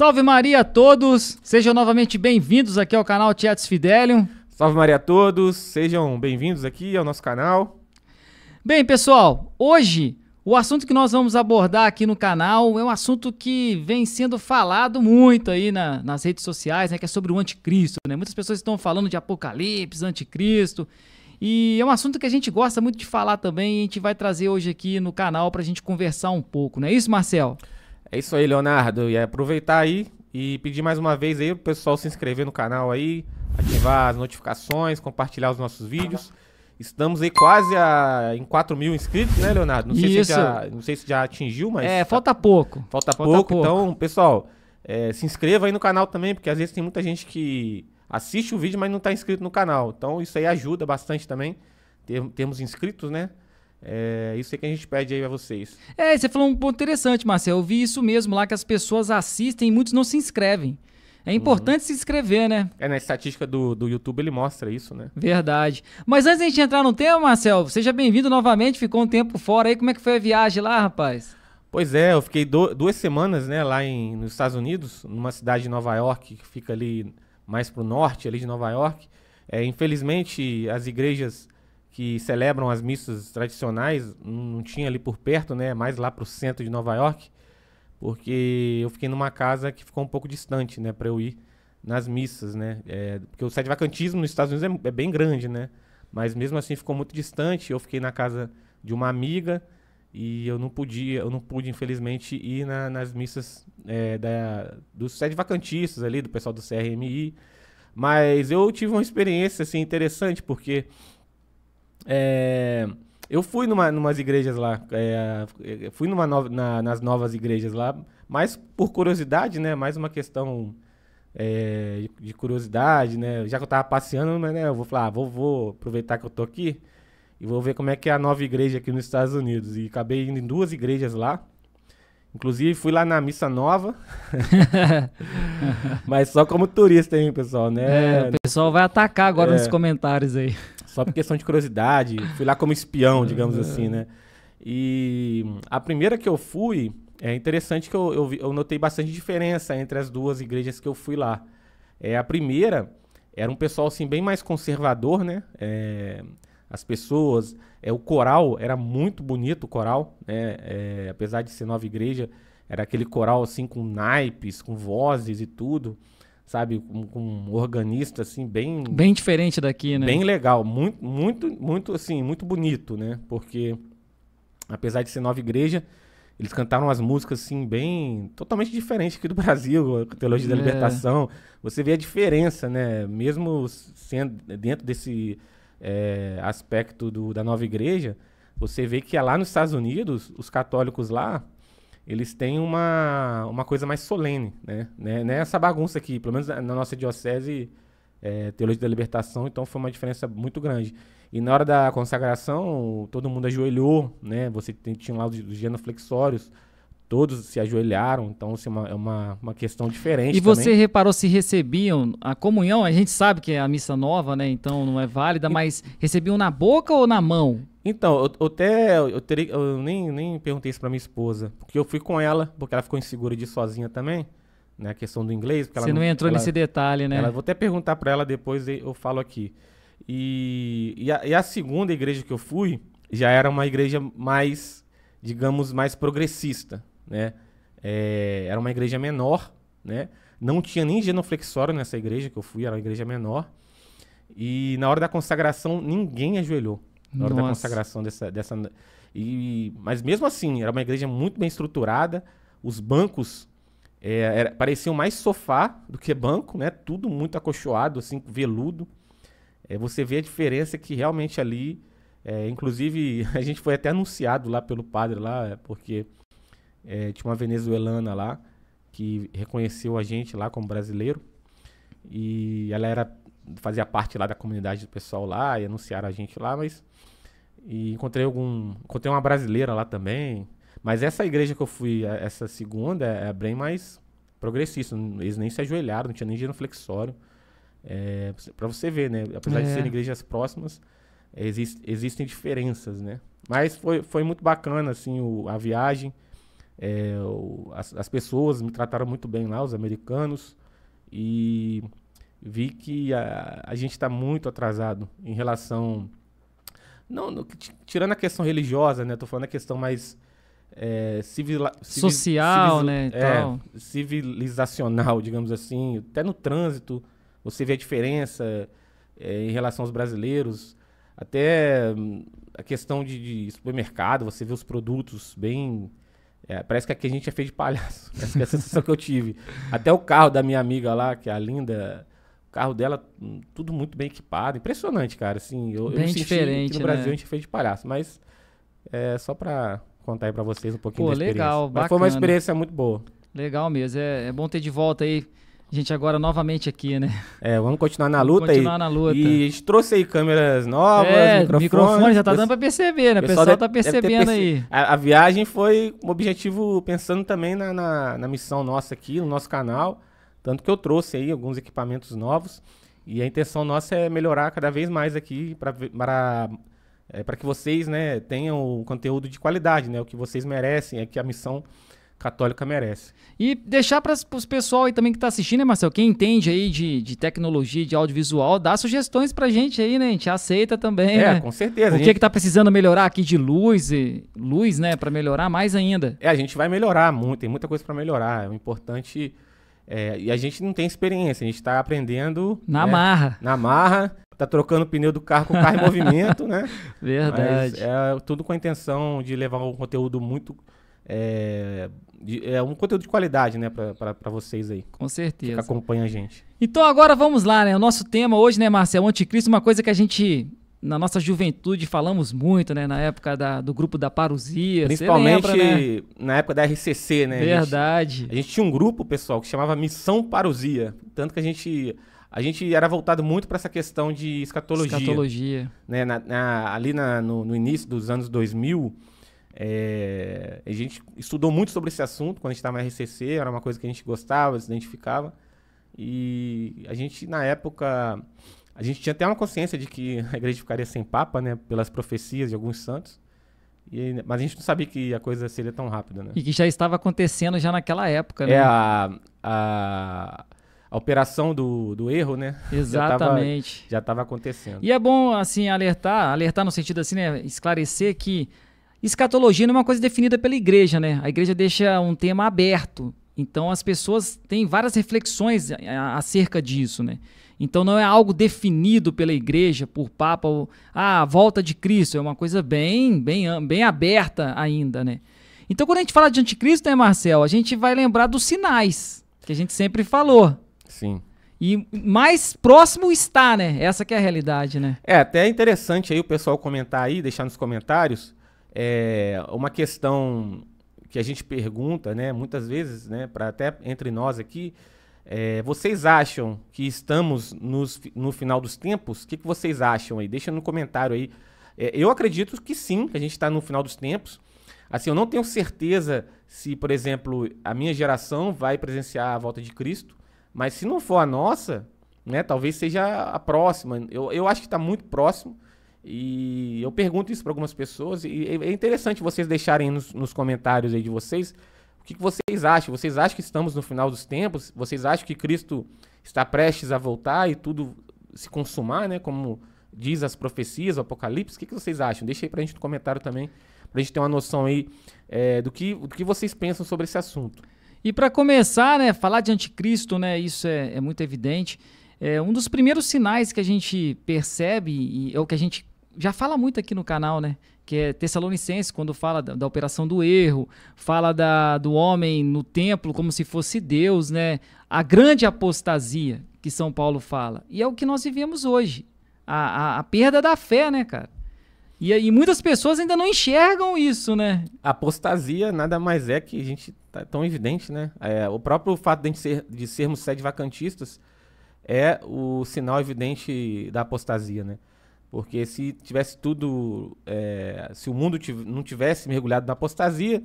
Salve Maria a todos! Sejam novamente bem-vindos aqui ao canal Teatros Fidelium. Salve Maria a todos! Sejam bem-vindos aqui ao nosso canal. Bem, pessoal, hoje o assunto que nós vamos abordar aqui no canal é um assunto que vem sendo falado muito aí na, nas redes sociais, né, que é sobre o anticristo. Né? Muitas pessoas estão falando de apocalipse, anticristo, e é um assunto que a gente gosta muito de falar também e a gente vai trazer hoje aqui no canal para a gente conversar um pouco, não é isso, Marcel. É isso aí, Leonardo. E aproveitar aí e pedir mais uma vez aí o pessoal se inscrever no canal aí, ativar as notificações, compartilhar os nossos vídeos. Estamos aí quase a, em 4 mil inscritos, né, Leonardo? Não sei, Se, já, não sei se já atingiu, mas. É, tá- falta pouco. Falta, falta pouco, pouco, Então, pessoal, é, se inscreva aí no canal também, porque às vezes tem muita gente que assiste o vídeo, mas não está inscrito no canal. Então, isso aí ajuda bastante também. temos inscritos, né? É, isso é que a gente pede aí a vocês. É, você falou um ponto interessante, Marcelo. Eu vi isso mesmo lá, que as pessoas assistem e muitos não se inscrevem. É importante uhum. se inscrever, né? É, na estatística do, do YouTube ele mostra isso, né? Verdade. Mas antes da gente entrar no tema, Marcelo, seja bem-vindo novamente. Ficou um tempo fora aí. Como é que foi a viagem lá, rapaz? Pois é, eu fiquei do, duas semanas né, lá em, nos Estados Unidos, numa cidade de Nova York, que fica ali mais pro norte ali de Nova York. É, infelizmente, as igrejas que celebram as missas tradicionais, não tinha ali por perto, né? Mais lá para o centro de Nova York, porque eu fiquei numa casa que ficou um pouco distante, né? Para eu ir nas missas, né? É, porque o sete vacantismo nos Estados Unidos é, é, bem grande, né? Mas mesmo assim ficou muito distante. Eu fiquei na casa de uma amiga e eu não podia, eu não pude infelizmente ir na, nas missas é, da, dos sede ali, do pessoal do CRMI. Mas eu tive uma experiência assim interessante porque é, eu fui numa, numas igrejas lá, é, é fui numa no, na, nas novas igrejas lá, mais por curiosidade, né? Mais uma questão é, de, de curiosidade, né? Já que eu tava passeando, mas, né, eu vou falar, ah, vou, vou aproveitar que eu tô aqui e vou ver como é que é a nova igreja aqui nos Estados Unidos. E acabei indo em duas igrejas lá. Inclusive, fui lá na missa nova. Mas só como turista, hein, pessoal, né? É, o pessoal vai atacar agora é, nos comentários aí. Só por questão de curiosidade. Fui lá como espião, digamos é. assim, né? E a primeira que eu fui, é interessante que eu, eu, eu notei bastante diferença entre as duas igrejas que eu fui lá. É, a primeira era um pessoal, assim, bem mais conservador, né? É, as pessoas é, o coral era muito bonito, o coral, né? É, apesar de ser nova igreja, era aquele coral assim com naipes, com vozes e tudo, sabe? Com, com um organista assim bem bem diferente daqui, né? Bem legal, muito muito muito assim, muito bonito, né? Porque apesar de ser nova igreja, eles cantaram as músicas assim bem totalmente diferente aqui do Brasil, a teologia é. da libertação. Você vê a diferença, né? Mesmo sendo dentro desse é, aspecto do, da nova igreja, você vê que é lá nos Estados Unidos, os católicos lá, eles têm uma, uma coisa mais solene, né? né? Não é essa bagunça aqui, pelo menos na nossa diocese, é, Teologia da Libertação, então foi uma diferença muito grande. E na hora da consagração, todo mundo ajoelhou, né? Você tinha lá os, genuflexórios, todos se ajoelharam, então assim, é uma, é uma, uma questão diferente. E você reparou se recebiam a comunhão? A gente sabe que é a missa nova, né? Então não é válida, e... mas recebiam na boca ou na mão? Então, eu, eu até eu, terei, eu nem, nem perguntei isso para minha esposa, porque eu fui com ela, porque ela ficou insegura de ir sozinha também, né? A questão do inglês. Porque você não, não entrou ela, nesse detalhe, né? Ela, vou até perguntar para ela depois, eu falo aqui. E, e a, e a segunda igreja que eu fui já era uma igreja mais, digamos, mais progressista né? É, era uma igreja menor, né? Não tinha nem genuflexório nessa igreja que eu fui, era uma igreja menor. E na hora da consagração, ninguém ajoelhou. Na hora da consagração dessa. dessa e, mas mesmo assim, era uma igreja muito bem estruturada. Os bancos é, era, pareciam mais sofá do que banco, né? Tudo muito acolchoado, assim, veludo. É, você vê a diferença que realmente ali. É, inclusive, a gente foi até anunciado lá pelo padre lá, é, porque é, tinha uma venezuelana lá que reconheceu a gente lá como brasileiro. E ela era fazia parte lá da comunidade do pessoal lá e anunciaram a gente lá, mas e encontrei algum, encontrei uma brasileira lá também. Mas essa igreja que eu fui, é, essa segunda, é, é bem mais progressista. Eles nem se ajoelharam, não tinha nem genuflexório. É, para você ver, né? Apesar é. de serem igrejas próximas, existem diferenças, né? Mas foi, foi muito bacana, assim, o, a viagem. É, o, as, as, pessoas me trataram muito bem lá, os americanos, e vi que a, a gente está muito atrasado em relação. Não, no, tirando a questão religiosa, né? Tô falando a questão mais é, civil, social, civil, né? É, civilizacional, digamos assim. Até no trânsito, você vê a diferença é, em relação aos brasileiros. Até hum, a questão de, de supermercado, você vê os produtos bem é, parece que aqui a gente é feio de palhaço. Essa é a sensação que eu tive. Até o carro da minha amiga lá, que é a Linda, o carro dela, hum, tudo muito bem equipado. Impressionante, cara. Assim, eu, bem eu diferente, que né? no Brasil né? a gente é feio de palhaço. Mas é só pra contar aí pra vocês um pouquinho Pô, da experiência. legal, mas bacana. Foi uma experiência muito boa. Legal mesmo. É, é bom ter de volta aí gente agora novamente aqui, né? É, vamos continuar na luta vamos continuar na luta. E a gente trouxe aí câmeras novas, é, microfones. microfone já tá dando pra perceber, né? O pessoal, pessoal tá percebendo aí. A, a, viagem foi um objetivo pensando também na, na, na missão nossa aqui, no nosso canal. Tanto que eu trouxe aí alguns equipamentos novos. E a intenção nossa é melhorar cada vez mais aqui para é, para que vocês né, tenham o conteúdo de qualidade, né? O que vocês merecem, é que a missão católica merece. E deixar para o pessoal aí também que está assistindo, né, Marcelo? Quem entende aí de, de tecnologia, de audiovisual, dá sugestões para gente aí, né? A gente aceita também. É, né? com certeza. O é gente... que está precisando melhorar aqui de luz, e, luz, né? Para melhorar mais ainda. É, a gente vai melhorar muito, tem muita coisa para melhorar. É importante. É, e a gente não tem experiência, a gente está aprendendo. Na né? marra. Na marra, tá trocando o pneu do carro com o carro em movimento, né? Verdade. Mas é tudo com a intenção de levar um conteúdo muito é, é um conteúdo de qualidade, né, para vocês aí. Com certeza. Que acompanha a gente. Então agora vamos lá, né? O nosso tema hoje, né, Marcelo, anticristo, uma coisa que a gente na nossa juventude falamos muito, né, na época da, do grupo da Parusia, principalmente lembra, né? na época da RCC, né? Verdade. A gente, a gente tinha um grupo, pessoal, que chamava Missão Parusia, tanto que a gente a gente era voltado muito para essa questão de escatologia. Escatologia. Né? Na, na, ali na, no, no, início dos anos 2000, é, a gente estudou muito sobre esse assunto quando a gente estava na RCC, era uma coisa que a gente gostava, se identificava. E a gente, na época, a gente tinha até uma consciência de que a igreja ficaria sem papa, né? Pelas profecias de alguns santos. E, mas a gente não sabia que a coisa seria tão rápida, né? E que já estava acontecendo já naquela época, é, né? É, a, a, a operação do, do erro, né? Exatamente. Já estava acontecendo. E é bom, assim, alertar, alertar no sentido assim, né? Esclarecer que Escatologia não é uma coisa definida pela igreja, né? A igreja deixa um tema aberto. Então as pessoas têm várias reflexões acerca disso, né? Então não é algo definido pela igreja, por papa, ou, ah, a volta de Cristo, é uma coisa bem, bem, bem aberta ainda, né? Então quando a gente fala de anticristo, né, Marcel, a gente vai lembrar dos sinais, que a gente sempre falou. Sim. E mais próximo está, né? Essa que é a realidade, né? É, até é interessante aí o pessoal comentar aí, deixar nos comentários, é, uma questão que a gente pergunta, né, muitas vezes, né, para até entre nós aqui, é, vocês acham que estamos nos, no final dos tempos? O que, que vocês acham aí? Deixa no comentário aí. É, eu acredito que sim, que a gente está no final dos tempos. Assim, eu não tenho certeza se, por exemplo, a minha geração vai presenciar a volta de Cristo, mas se não for a nossa, né, talvez seja a próxima. Eu, eu acho que está muito próximo. E eu pergunto isso para algumas pessoas e é, é interessante vocês deixarem nos, nos comentários aí de vocês o que, que, vocês acham. Vocês acham que estamos no final dos tempos? Vocês acham que Cristo está prestes a voltar e tudo se consumar, né? Como diz as profecias, o Apocalipse. O que, que vocês acham? Deixa aí para a gente no comentário também para a gente ter uma noção aí é, do, que, do que vocês pensam sobre esse assunto. E para começar, né, falar de anticristo, né, isso é, é muito evidente. É, um dos primeiros sinais que a gente percebe, e é o que a gente já fala muito aqui no canal, né? Que é Tessalonicense, quando fala da, da operação do erro, fala da, do homem no templo como se fosse Deus, né? A grande apostasia que São Paulo fala. E é o que nós vivemos hoje. A, a, a perda da fé, né, cara? E, e muitas pessoas ainda não enxergam isso, né? A apostasia nada mais é que a gente tá tão evidente, né? É, o próprio fato de, a gente ser, de sermos sede vacantistas é o sinal evidente da apostasia, né? Porque se tivesse tudo. É, se o mundo não tivesse mergulhado na apostasia,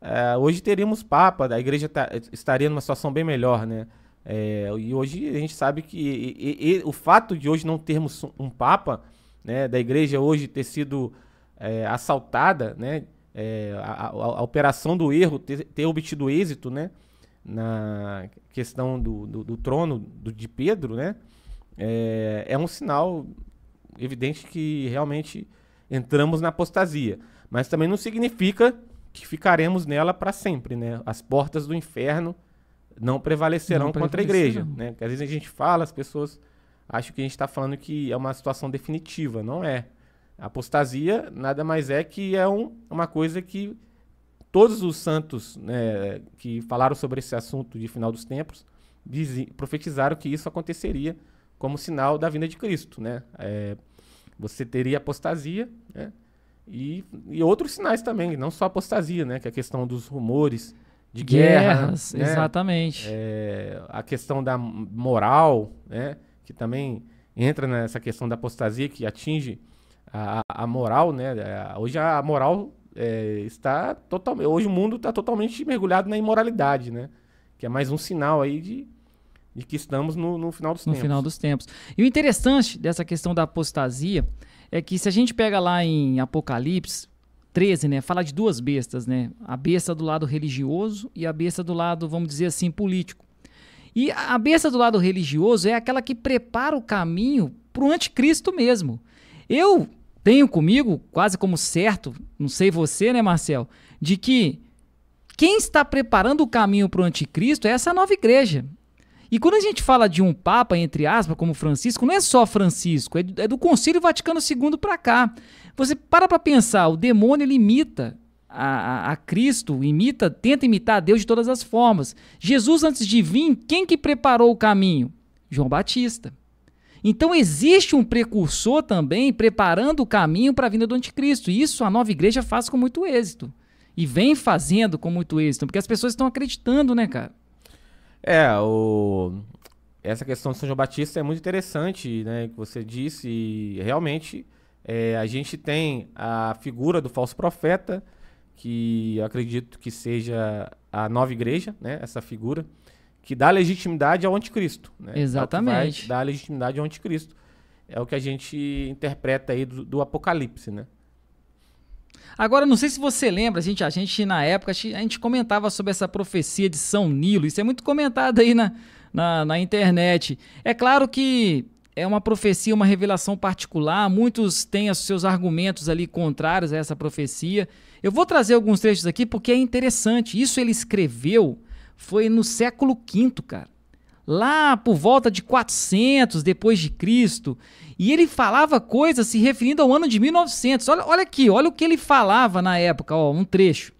é, hoje teríamos Papa, a igreja tá, estaria numa situação bem melhor, né? É, e hoje a gente sabe que e, e, e, o fato de hoje não termos um Papa, né, da igreja hoje ter sido é, assaltada, né, é, a, a, a, operação do erro ter, ter obtido êxito, né, na questão do, do, do trono do, de Pedro, né, é, é um sinal evidente que realmente entramos na apostasia. Mas também não significa que ficaremos nela para sempre, né? As portas do inferno não prevalecerão não contra a igreja, né? Porque às vezes a gente fala, as pessoas acham que a gente está falando que é uma situação definitiva, não é. A apostasia nada mais é que é um, uma coisa que todos os santos né, que falaram sobre esse assunto de final dos tempos profetizaram que isso aconteceria como sinal da vinda de Cristo, né? É, você teria apostasia, né? E, e outros sinais também, não só apostasia, né? Que é a questão dos rumores de guerras, guerra, né? exatamente. É, a questão da moral, né? Que também entra nessa questão da apostasia que atinge a, a moral, né? É, hoje a moral é, está totalmente, hoje o mundo está totalmente mergulhado na imoralidade, né? Que é mais um sinal aí de e que estamos no, no final dos tempos. No final dos tempos. E o interessante dessa questão da apostasia é que se a gente pega lá em Apocalipse 13, né, fala de duas bestas, né? A besta do lado religioso e a besta do lado, vamos dizer assim, político. E a besta do lado religioso é aquela que prepara o caminho para o anticristo mesmo. Eu tenho comigo, quase como certo, não sei você, né, Marcel, de que quem está preparando o caminho para o anticristo é essa nova igreja. E quando a gente fala de um Papa, entre aspas, como Francisco, não é só Francisco, é do é Concílio Vaticano II para cá. Você para para pensar, o demônio ele imita a, a, a, Cristo, imita, tenta imitar a Deus de todas as formas. Jesus, antes de vir, quem que preparou o caminho? João Batista. Então existe um precursor também preparando o caminho para a vinda do anticristo. E isso a nova igreja faz com muito êxito. E vem fazendo com muito êxito, porque as pessoas estão acreditando, né, cara? É, o... essa questão de São João Batista é muito interessante, né? Que você disse, e realmente é, a gente tem a figura do falso profeta, que acredito que seja a nova igreja, né? Essa figura que dá legitimidade ao anticristo, né? É Exatamente. É dá legitimidade ao anticristo. É o que a gente interpreta aí do, do Apocalipse, né? Agora, não sei se você lembra, a gente, a gente na época, a gente comentava sobre essa profecia de São Nilo. Isso é muito comentado aí na, na, na internet. É claro que é uma profecia, uma revelação particular. Muitos têm os seus argumentos ali contrários a essa profecia. Eu vou trazer alguns trechos aqui porque é interessante. Isso ele escreveu foi no século V, cara lá por volta de 400 depois de Cristo, e ele falava coisas se referindo ao ano de 1900. Olha, olha aqui, olha o que ele falava na época, ó, um trecho.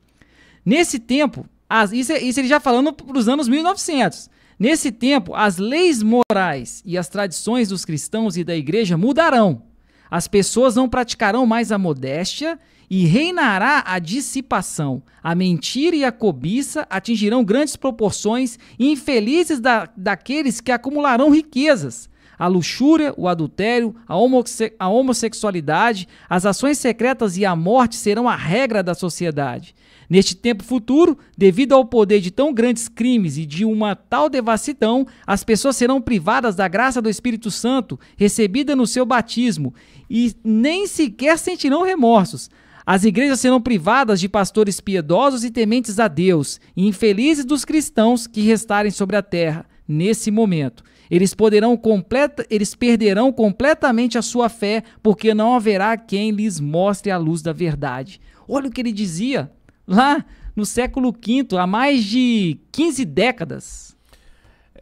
Nesse tempo, as, isso, é, isso ele já falando para os anos 1900. Nesse tempo, as leis morais e as tradições dos cristãos e da igreja mudarão. As pessoas não praticarão mais a modéstia e reinará a dissipação. A mentira e a cobiça atingirão grandes proporções, infelizes da, daqueles que acumularão riquezas a luxúria, o adultério, a, homosse a homossexualidade, as ações secretas e a morte serão a regra da sociedade. Neste tempo futuro, devido ao poder de tão grandes crimes e de uma tal devassidão, as pessoas serão privadas da graça do Espírito Santo recebida no seu batismo e nem sequer sentirão remorsos. As igrejas serão privadas de pastores piedosos e tementes a Deus, e infelizes dos cristãos que restarem sobre a terra nesse momento. Eles poderão completa, eles perderão completamente a sua fé, porque não haverá quem lhes mostre a luz da verdade. Olha o que ele dizia lá no século V, há mais de 15 décadas.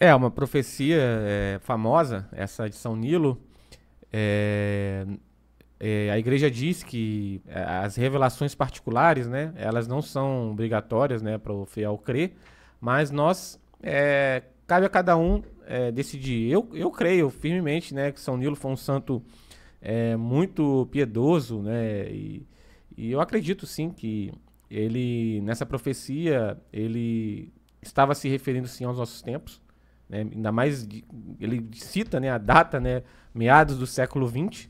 É, uma profecia é, famosa, essa de São Nilo. É, é, a igreja diz que é, as revelações particulares, né, elas não são obrigatórias né, para o fiel crer, mas nós, é, cabe a cada um é, decidir. Eu, eu creio firmemente né, que São Nilo foi um santo é, muito piedoso, né? E, e eu acredito sim que ele, nessa profecia, ele estava se referindo sim aos nossos tempos. Né? Ainda mais, ele cita né, a data, né, meados do século XX.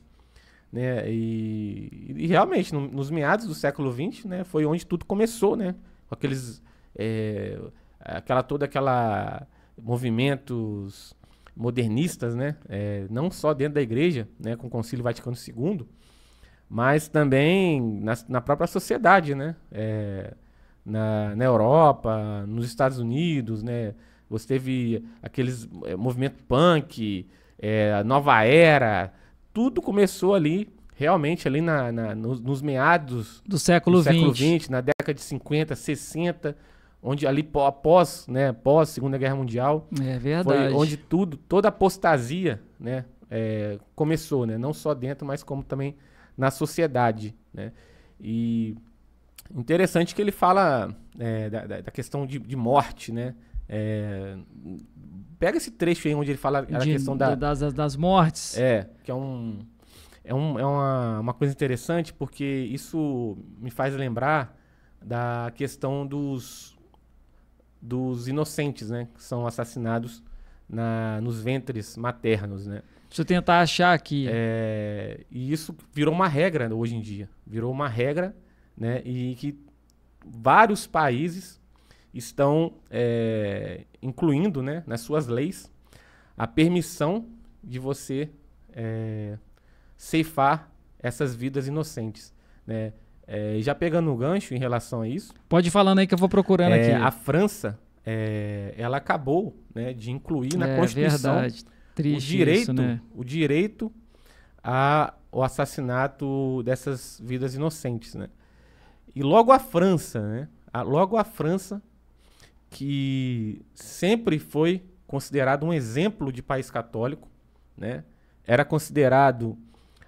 Né? E, e realmente, no, nos meados do século XX, né, foi onde tudo começou, né? Com aqueles... É, aquela toda aquela movimentos modernistas, né? É, não só dentro da igreja, né, com o Concílio Vaticano II, mas também na, na própria sociedade, né? É, na, na Europa, nos Estados Unidos, né? Você teve aqueles é, movimento punk, é, nova era, tudo começou ali, realmente ali na, na nos, nos, meados do século XX, na década de 50, 60, onde ali após, né, após Segunda Guerra Mundial, é verdade. foi onde tudo, toda a apostasia, né, é, começou, né, não só dentro, mas como também na sociedade, né, e interessante que ele fala é, da, da, questão de, de morte, né, é, pega esse trecho aí onde ele fala de, a questão da, das, das mortes, é, que é um é, um, é uma, uma coisa interessante porque isso me faz lembrar da questão dos dos inocentes, né? Que são assassinados na, nos ventres maternos, né? Deixa eu tentar achar aqui. É, e isso virou uma regra hoje em dia. Virou uma regra, né? E que vários países estão é, incluindo, né, nas suas leis, a permissão de você é, ceifar essas vidas inocentes, né? É, já pegando o gancho em relação a isso. Pode ir falando aí que eu vou procurando é, aqui. A França, é, ela acabou né, de incluir na é Constituição o direito, isso, né? o direito ao assassinato dessas vidas inocentes, né? E logo a França, né? A, logo a França, que sempre foi considerado um exemplo de país católico, né? Era considerado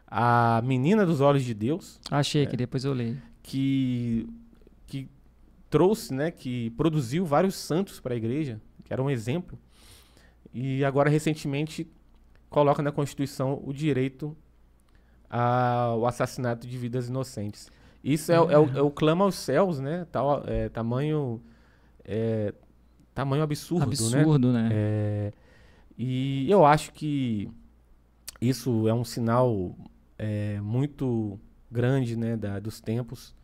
a Menina dos Olhos de Deus. Achei é, né, que depois eu leio. Que, que trouxe, né, que produziu vários santos para a igreja, que era um exemplo. E agora, recentemente, coloca na Constituição o direito ao assassinato de vidas inocentes. Isso é, é, é, o, é o, clama aos céus, né? Tal, é, tamanho, é, tamanho absurdo, né? absurdo né? né? e eu acho que isso é um sinal é, muito grande né, da, dos tempos.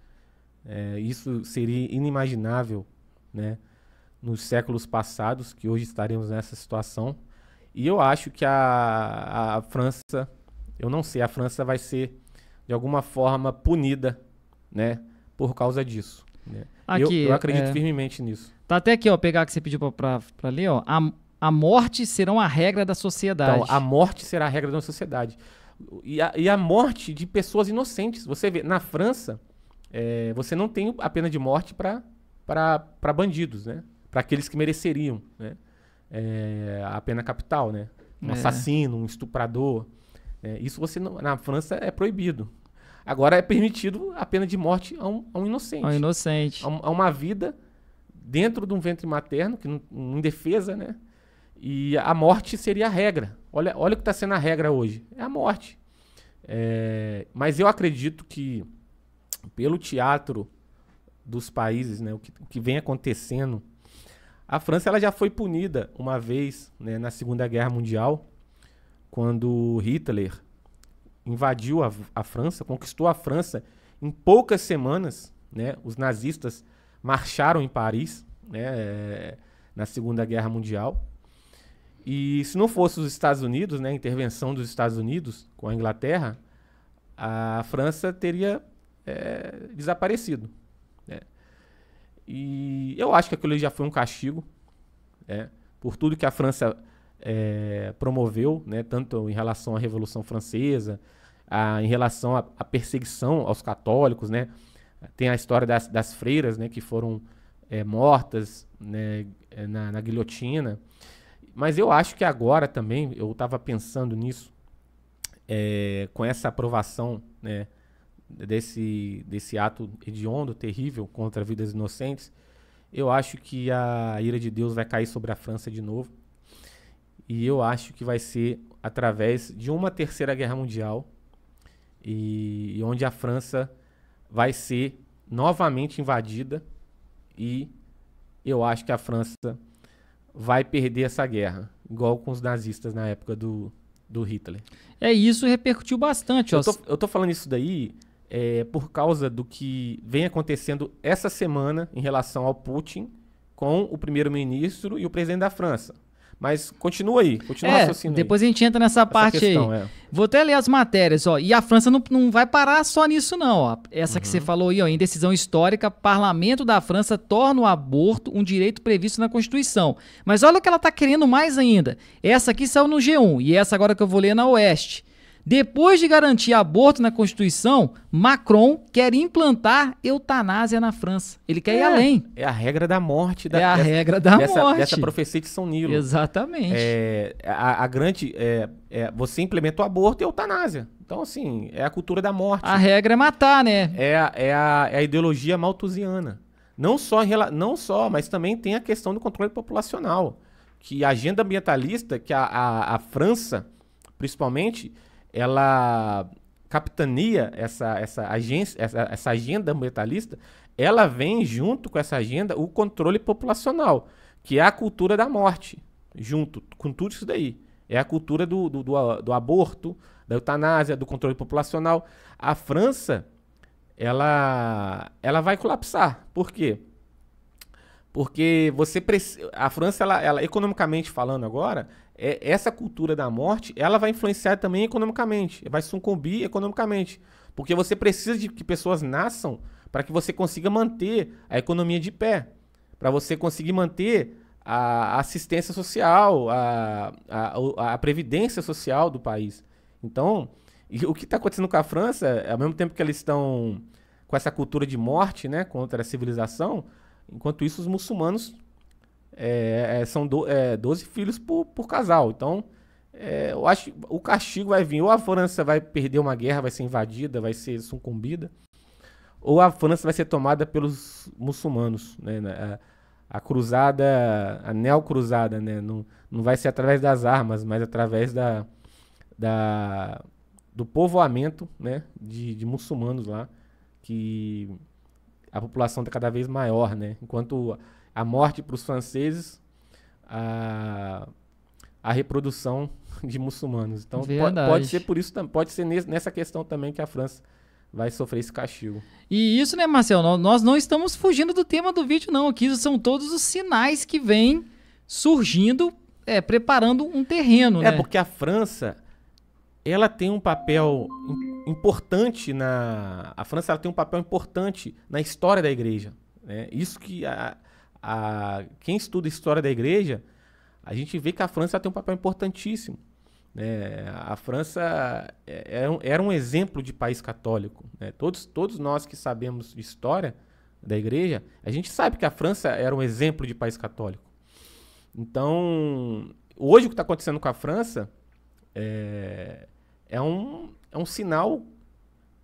É, isso seria inimaginável né, nos séculos passados, que hoje estaremos nessa situação. E eu acho que a, a França, eu não sei, a França vai ser de alguma forma punida né, por causa disso. Né? Aqui, eu, eu, acredito é... firmemente nisso. Tá até aqui, ó, pegar que você pediu para ler, ó. A, a morte será a regra da sociedade. Então, a morte será a regra da sociedade. E a, e a morte de pessoas inocentes. Você vê, na França, é, você não tem a pena de morte para bandidos, né? Para aqueles que mereceriam, né? É, a pena capital, né? Um é. assassino, um estuprador. É, isso você não, na França é proibido. Agora é permitido a pena de morte a um, a um inocente. A um inocente. A, a, uma vida dentro de um ventre materno, que não, indefesa, né? E a morte seria a regra. Olha, olha o que está sendo a regra hoje. É a morte. É, mas eu acredito que pelo teatro dos países, né, o, que, o que vem acontecendo, a França ela já foi punida uma vez né, na Segunda Guerra Mundial, quando Hitler invadiu a, a França, conquistou a França em poucas semanas, né, os nazistas marcharam em Paris né, eh, na Segunda Guerra Mundial. E se não fosse os Estados Unidos, né, a intervenção dos Estados Unidos com a Inglaterra, a França teria é, desaparecido. Né? E eu acho que aquilo já foi um castigo né, por tudo que a França é, promoveu, né, tanto em relação à Revolução Francesa, a, em relação à perseguição aos católicos, né? Tem a história das, das freiras, né, que foram é, mortas né, na, na guilhotina mas eu acho que agora também, eu estava pensando nisso, é, com essa aprovação né, desse, desse ato hediondo, terrível contra vidas inocentes, eu acho que a ira de Deus vai cair sobre a França de novo. E eu acho que vai ser através de uma terceira guerra mundial e, e onde a França vai ser novamente invadida e eu acho que a França vai perder essa guerra, igual com os nazistas na época do, do Hitler. É, isso repercutiu bastante. Eu ó. tô, eu tô falando isso daí é, por causa do que vem acontecendo essa semana em relação ao Putin com o primeiro-ministro e o presidente da França. Mas continua aí, continua é, Depois aí. a gente entra nessa parte questão, aí. É. Vou até ler as matérias, ó. E a França não, não vai parar só nisso, não. Ó. Essa uhum. que você falou aí, ó. Em decisão histórica, parlamento da França torna o aborto um direito previsto na Constituição. Mas olha o que ela está querendo mais ainda. Essa aqui saiu no G1 e essa agora que eu vou ler é na Oeste. Depois de garantir aborto na Constituição, Macron quer implantar eutanásia na França. Ele quer é, ir além. É a regra da morte. Da, é a dessa, regra da dessa, morte. Dessa profecia de São Nilo. Exatamente. É, a, a grande... É, é, você implementa o aborto e a eutanásia. Então, assim, é a cultura da morte. A regra é matar, né? É, é, a, é a ideologia malthusiana. Não só, não só, mas também tem a questão do controle populacional. Que a agenda ambientalista, que a, a, a França, principalmente ela capitania essa, essa, agência, essa, essa agenda ambientalista, ela vem junto com essa agenda o controle populacional, que é a cultura da morte, junto com tudo isso daí. É a cultura do, do, do, do aborto, da eutanásia, do controle populacional. A França, ela, ela vai colapsar. Por quê? Porque você a França, ela, ela economicamente falando agora, é, essa cultura da morte, ela vai influenciar também economicamente, vai sucumbir economicamente, porque você precisa de que pessoas nasçam para que você consiga manter a economia de pé, para você conseguir manter a assistência social, a, a, a previdência social do país. Então, o que está acontecendo com a França, ao mesmo tempo que eles estão com essa cultura de morte né, contra a civilização, enquanto isso os muçulmanos é, é, são do, é, 12 filhos por, por casal. Então, é, eu acho o castigo vai vir. Ou a França vai perder uma guerra, vai ser invadida, vai ser sucumbida. Ou a França vai ser tomada pelos muçulmanos. Né? A, a cruzada, a neocruzada, né? Não, não vai ser através das armas, mas através da, da, do povoamento né? de, de muçulmanos lá. Que a população está cada vez maior, né? Enquanto a morte para os franceses, a, a reprodução de muçulmanos. Então pode, pode, ser por isso pode ser nessa questão também que a França vai sofrer esse castigo. E isso, né, Marcelo? Nós não estamos fugindo do tema do vídeo, não. Aqui são todos os sinais que vêm surgindo, é, preparando um terreno. É, né? porque a França ela tem um papel importante na. A França ela tem um papel importante na história da igreja. Né? Isso que a, a, quem estuda história da igreja, a gente vê que a França tem um papel importantíssimo. Né? A França era é, é um, era um, exemplo de país católico. Né? Todos, todos nós que sabemos de história da igreja, a gente sabe que a França era um exemplo de país católico. Então, hoje o que está acontecendo com a França é, é, um, é um sinal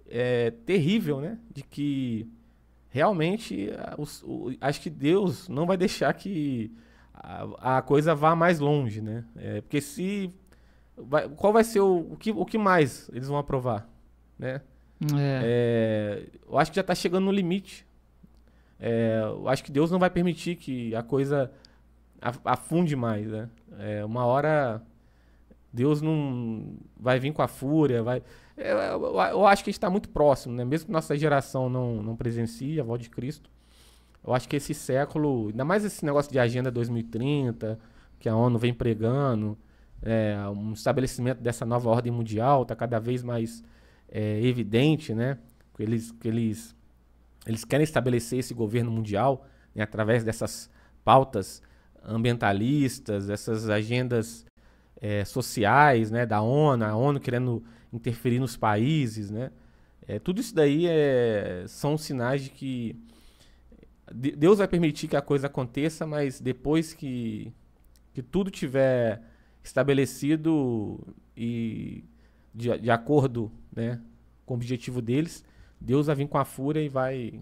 é, terrível né? de que realmente, eh, o, acho que Deus não vai deixar que a, a coisa vá mais longe, né? É, porque se. Vai, qual vai ser o, o, que, o que mais eles vão aprovar, né? É. É, eu acho que já está chegando no limite. É, eu acho que Deus não vai permitir que a coisa afunde mais, né? É, uma hora Deus não vai vir com a fúria, vai. Eu, é, é, eu, eu acho que está muito próximo, né? Mesmo que nossa geração não, não presencie a voz de Cristo, eu acho que esse século, ainda mais esse negócio de agenda 2030, que a ONU vem pregando, é, um estabelecimento dessa nova ordem mundial está cada vez mais é, evidente, né? Que eles, que eles, eles querem estabelecer esse governo mundial né? através dessas pautas ambientalistas, essas agendas é, sociais, né, da ONU, a ONU querendo interferir nos países, né? É, tudo isso daí é, são sinais de que Deus vai permitir que a coisa aconteça, mas depois que, que tudo tiver estabelecido e de, de acordo né, com o objetivo deles, Deus vai vir com a fúria e vai.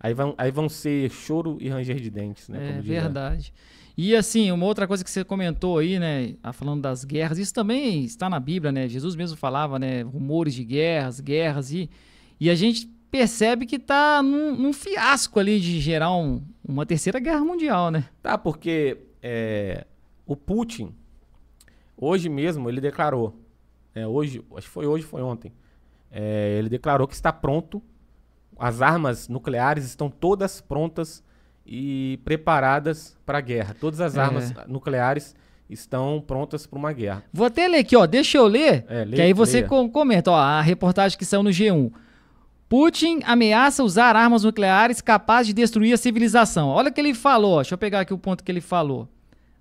Aí vão, aí vão ser choro e ranger de dentes, né? É verdade. E assim, uma outra coisa que você comentou aí, né, ah, falando das guerras, isso também está na Bíblia, né? Jesus mesmo falava, né, rumores de guerras, guerras e e a gente percebe que está num, num, fiasco ali de gerar um, uma terceira guerra mundial, né? Tá, porque é, o Putin hoje mesmo ele declarou, é, hoje acho que foi hoje, foi ontem, é, ele declarou que está pronto, as armas nucleares estão todas prontas e preparadas para a guerra. Todas as é. armas nucleares estão prontas para uma guerra. Vou até ler aqui, ó. Deixa eu ler, é, que aí você comenta, ó, a reportagem que saiu no G1. Putin ameaça usar armas nucleares capazes de destruir a civilização. Olha o que ele falou. Ó. Deixa eu pegar aqui o ponto que ele falou.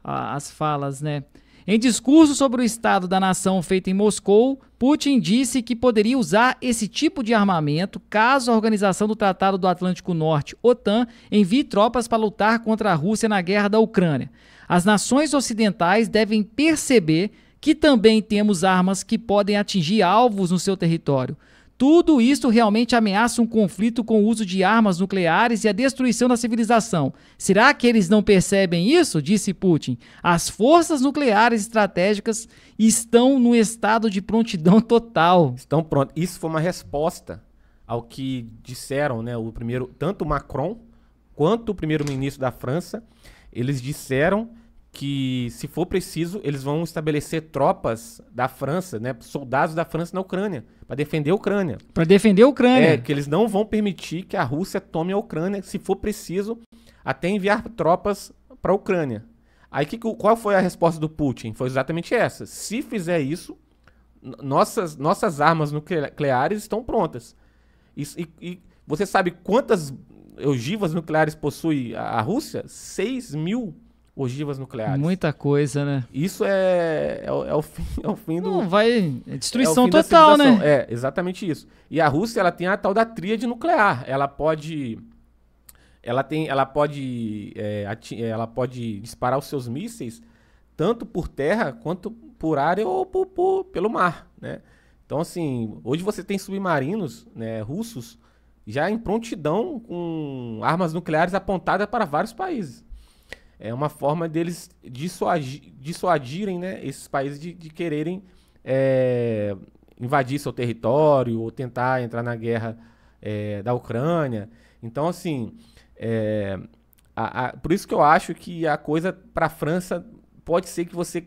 Ah, as falas, né? Em discurso sobre o estado da nação feito em Moscou, Putin disse que poderia usar esse tipo de armamento caso a Organização do Tratado do Atlântico Norte, OTAN, envie tropas para lutar contra a Rússia na guerra da Ucrânia. As nações ocidentais devem perceber que também temos armas que podem atingir alvos no seu território. Tudo isso realmente ameaça um conflito com o uso de armas nucleares e a destruição da civilização. Será que eles não percebem isso? Disse Putin. As forças nucleares estratégicas estão no estado de prontidão total. Estão prontos. Isso foi uma resposta ao que disseram, né, o primeiro, tanto Macron quanto o primeiro-ministro da França, eles disseram que, se for preciso, eles vão estabelecer tropas da França, né, soldados da França na Ucrânia, para defender a Ucrânia. Para defender a Ucrânia. É, que eles não vão permitir que a Rússia tome a Ucrânia, se for preciso, até enviar tropas para a Ucrânia. Aí que, qual foi a resposta do Putin? Foi exatamente essa. Se fizer isso, nossas, nossas armas nucleares estão prontas. E, e, e você sabe quantas ogivas nucleares possui a, a Rússia? 6 mil ogivas nucleares. Muita coisa, né? Isso é, é, é o, fim, é o fim do. Não, vai. É destruição é total, né? É, exatamente isso. E a Rússia, ela tem a tal da tríade nuclear. Ela pode. Ela tem. Ela pode. É, é, ela pode disparar os seus mísseis tanto por terra quanto por área ou por, por, pelo mar, né? Então, assim, hoje você tem submarinos né, russos já em prontidão com armas nucleares apontadas para vários países é uma forma deles dissuadir, dissuadirem né, esses países de, de quererem é, invadir seu território ou tentar entrar na guerra é, da Ucrânia. Então, assim, é, a, a, por isso que eu acho que a coisa para a França pode ser que você.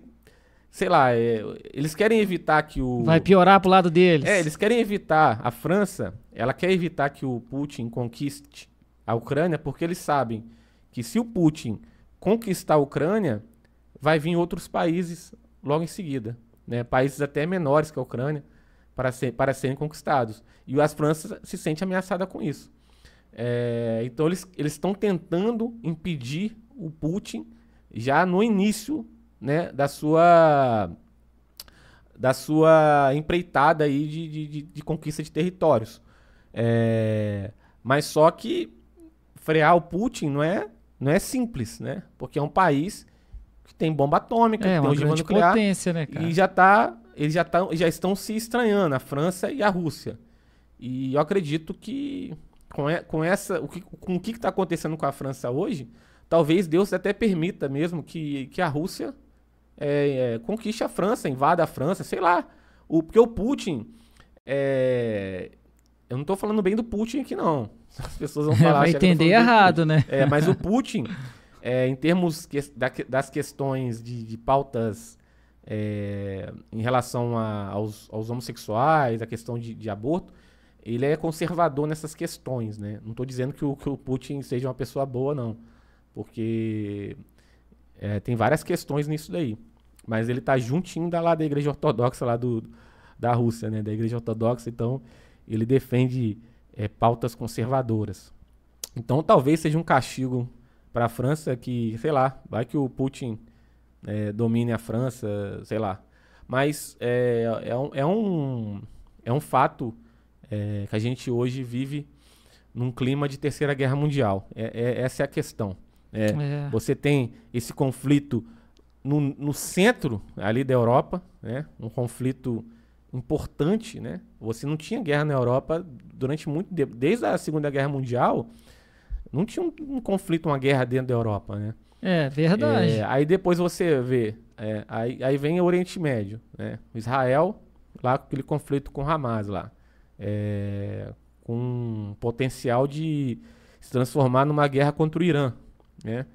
Sei lá, eles querem evitar que o. Vai piorar pro lado deles. É, eles querem evitar. A França, ela quer evitar que o Putin conquiste a Ucrânia porque eles sabem que se o Putin conquistar a Ucrânia, vai vir outros países logo em seguida, né? Países até menores que a Ucrânia para, ser, para serem conquistados. E as França se sente ameaçada com isso. É, então eles eles estão tentando impedir o Putin já no início, né, da sua da sua empreitada aí de, de, de conquista de territórios. É, mas só que frear o Putin não é não é simples, né? Porque é um país que tem bomba atômica, é, tem uma nuclear. Potência, né, cara? E já tá, eles já, tá, já estão se estranhando, a França e a Rússia. E eu acredito que com, e, com essa, o que, com o que está acontecendo com a França hoje, talvez Deus até permita mesmo que, que a Rússia é, é, conquiste a França, invada a França, sei lá. O, porque o Putin. É, eu não estou falando bem do Putin aqui, não. As pessoas vão é, falar. Vai entender errado, né? É, mas o Putin, é, em termos que, da, das questões de, de pautas é, em relação a, aos, aos, homossexuais, a questão de, de, aborto, ele é conservador nessas questões, né? Não estou dizendo que o, que o Putin seja uma pessoa boa, não. Porque é, tem várias questões nisso daí. Mas ele está juntinho da, lá da Igreja Ortodoxa, lá do, da Rússia, né? Da Igreja Ortodoxa, então ele defende é, pautas conservadoras. Então talvez seja um castigo para a França que, sei lá, vai que o Putin é, domine a França, sei lá. Mas é, é, é um, é um fato é, que a gente hoje vive num clima de Terceira Guerra Mundial. É, é, essa é a questão. Né? Você tem esse conflito no, no centro ali da Europa, né? um conflito importante, né? Você não tinha guerra na Europa durante muito tempo. Desde a Segunda Guerra Mundial, não tinha um, um conflito, uma guerra dentro da Europa, né? É, verdade. É, aí depois você vê, é, aí, aí vem o Oriente Médio, né? Israel, lá com aquele conflito com Hamas lá. É, com potencial de se transformar numa guerra contra o Irã, né?